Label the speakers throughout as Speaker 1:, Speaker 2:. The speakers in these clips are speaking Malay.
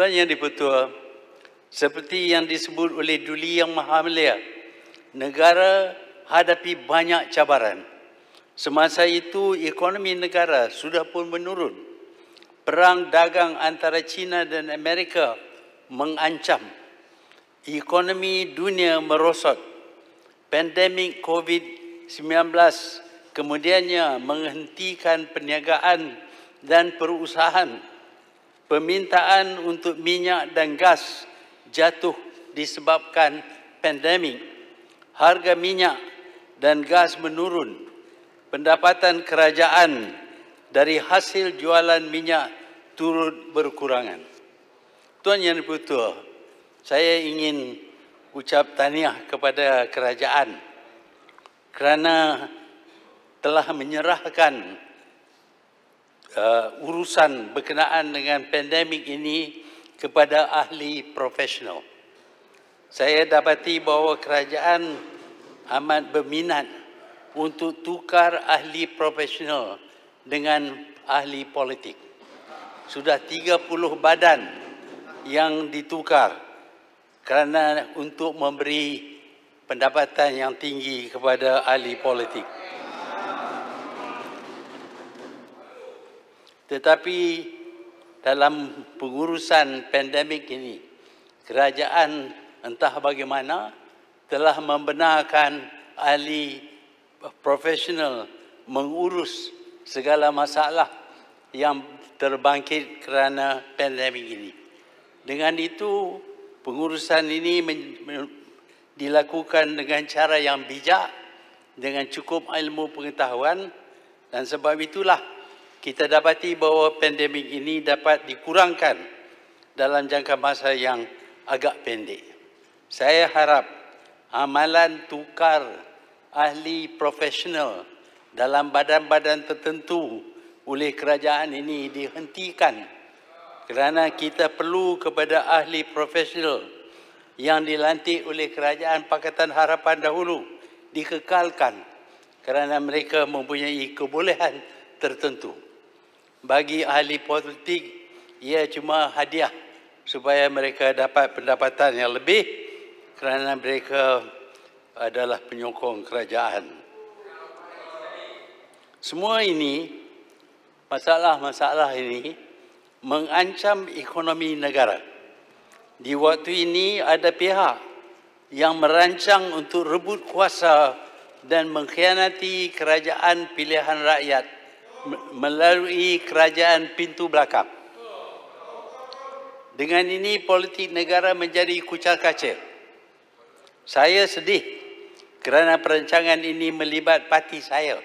Speaker 1: Tuan yang dipertua, seperti yang disebut oleh Duli Yang Maha Mulia, negara hadapi banyak cabaran. Semasa itu, ekonomi negara sudah pun menurun. Perang dagang antara China dan Amerika mengancam. Ekonomi dunia merosot. Pandemik COVID-19 kemudiannya menghentikan perniagaan dan perusahaan permintaan untuk minyak dan gas jatuh disebabkan pandemik. Harga minyak dan gas menurun. Pendapatan kerajaan dari hasil jualan minyak turut berkurangan. Tuan Yang Dipertua, saya ingin ucap tahniah kepada kerajaan kerana telah menyerahkan uh, urusan berkenaan dengan pandemik ini kepada ahli profesional. Saya dapati bahawa kerajaan amat berminat untuk tukar ahli profesional dengan ahli politik. Sudah 30 badan yang ditukar kerana untuk memberi pendapatan yang tinggi kepada ahli politik. Tetapi dalam pengurusan pandemik ini, kerajaan entah bagaimana telah membenarkan ahli profesional mengurus segala masalah yang terbangkit kerana pandemik ini. Dengan itu, pengurusan ini dilakukan dengan cara yang bijak, dengan cukup ilmu pengetahuan dan sebab itulah kita dapati bahawa pandemik ini dapat dikurangkan dalam jangka masa yang agak pendek. Saya harap amalan tukar ahli profesional dalam badan-badan tertentu oleh kerajaan ini dihentikan kerana kita perlu kepada ahli profesional yang dilantik oleh kerajaan Pakatan Harapan dahulu dikekalkan kerana mereka mempunyai kebolehan tertentu bagi ahli politik ia cuma hadiah supaya mereka dapat pendapatan yang lebih kerana mereka adalah penyokong kerajaan. Semua ini, masalah-masalah ini mengancam ekonomi negara. Di waktu ini ada pihak yang merancang untuk rebut kuasa dan mengkhianati kerajaan pilihan rakyat melalui kerajaan pintu belakang. Dengan ini politik negara menjadi kucar kacir. Saya sedih kerana perancangan ini melibat parti saya,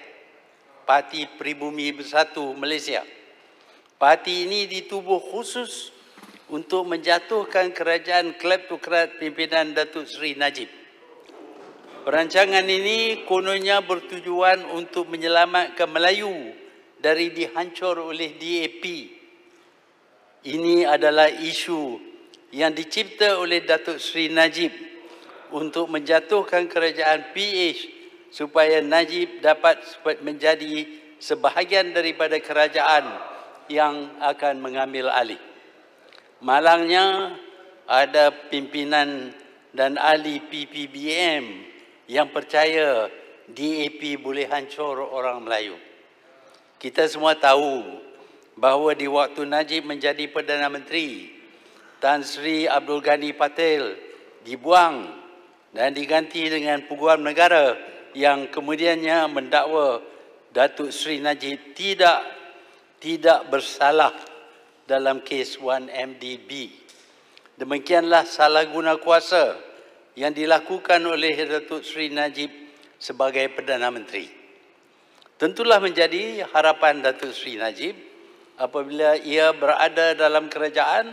Speaker 1: Parti Pribumi Bersatu Malaysia. Parti ini ditubuh khusus untuk menjatuhkan kerajaan kleptokrat pimpinan Datuk Seri Najib. Perancangan ini kononnya bertujuan untuk menyelamatkan Melayu dari dihancur oleh DAP. Ini adalah isu yang dicipta oleh Datuk Seri Najib untuk menjatuhkan kerajaan PH supaya Najib dapat menjadi sebahagian daripada kerajaan yang akan mengambil alih. Malangnya ada pimpinan dan ahli PPBM yang percaya DAP boleh hancur orang Melayu. Kita semua tahu bahawa di waktu Najib menjadi Perdana Menteri, Tan Sri Abdul Ghani Patel dibuang dan diganti dengan peguam negara yang kemudiannya mendakwa Datuk Sri Najib tidak tidak bersalah dalam kes 1MDB. Demikianlah salah guna kuasa yang dilakukan oleh Datuk Sri Najib sebagai Perdana Menteri. Tentulah menjadi harapan Datuk Sri Najib apabila ia berada dalam kerajaan,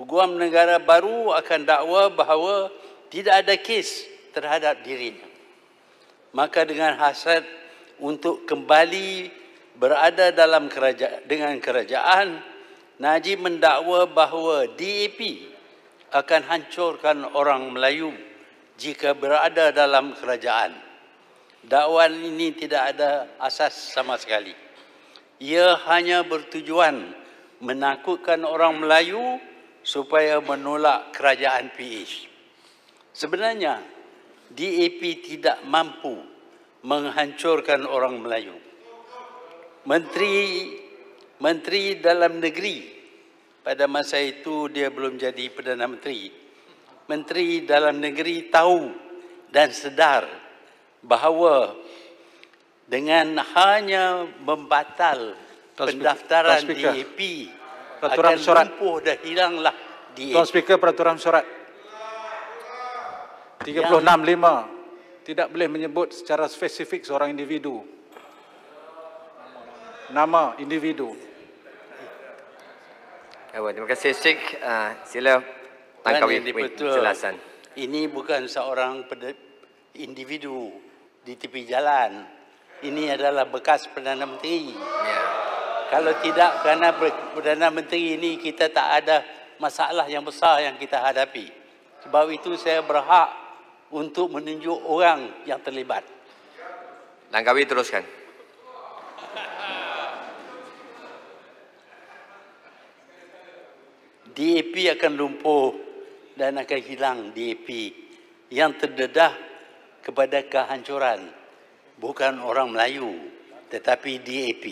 Speaker 1: peguam negara baru akan dakwa bahawa tidak ada kes terhadap dirinya. Maka dengan hasrat untuk kembali berada dalam kerajaan, dengan kerajaan, Najib mendakwa bahawa DAP akan hancurkan orang Melayu jika berada dalam kerajaan dakwaan ini tidak ada asas sama sekali. Ia hanya bertujuan menakutkan orang Melayu supaya menolak kerajaan PH. Sebenarnya, DAP tidak mampu menghancurkan orang Melayu. Menteri Menteri Dalam Negeri, pada masa itu dia belum jadi Perdana Menteri, Menteri Dalam Negeri tahu dan sedar bahawa dengan hanya membatal Tuan pendaftaran Tuan DAP peraturan akan surat. lumpuh dan hilanglah DAP. Tuan Speaker, peraturan surat 36.5 tidak boleh menyebut secara spesifik seorang individu. Nama individu. Ya, terima kasih, Cik. Ah, sila
Speaker 2: tangkap penjelasan.
Speaker 1: Ini bukan seorang individu di tepi jalan. Ini adalah bekas Perdana Menteri. Ya. Kalau tidak kerana Perdana Menteri ini kita tak ada masalah yang besar yang kita hadapi. Sebab itu saya berhak untuk menunjuk orang yang terlibat. Langkawi teruskan. DAP akan lumpuh dan akan hilang DAP. Yang terdedah kepada kehancuran bukan orang Melayu tetapi DAP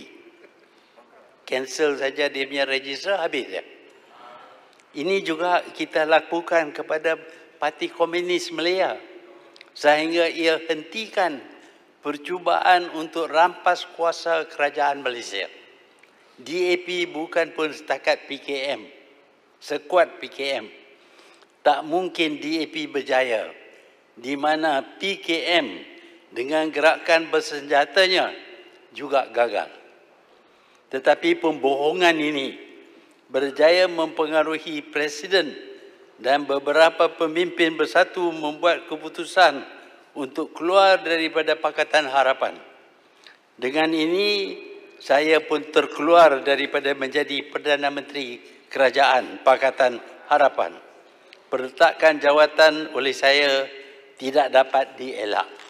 Speaker 1: cancel saja dia punya register habis ya ini juga kita lakukan kepada Parti Komunis Malaya sehingga ia hentikan percubaan untuk rampas kuasa kerajaan Malaysia DAP bukan pun setakat PKM sekuat PKM tak mungkin DAP berjaya di mana PKM dengan gerakan bersenjatanya juga gagal. Tetapi pembohongan ini berjaya mempengaruhi Presiden dan beberapa pemimpin bersatu membuat keputusan untuk keluar daripada Pakatan Harapan. Dengan ini, saya pun terkeluar daripada menjadi Perdana Menteri Kerajaan Pakatan Harapan. Perletakan jawatan oleh saya tidak dapat dielak.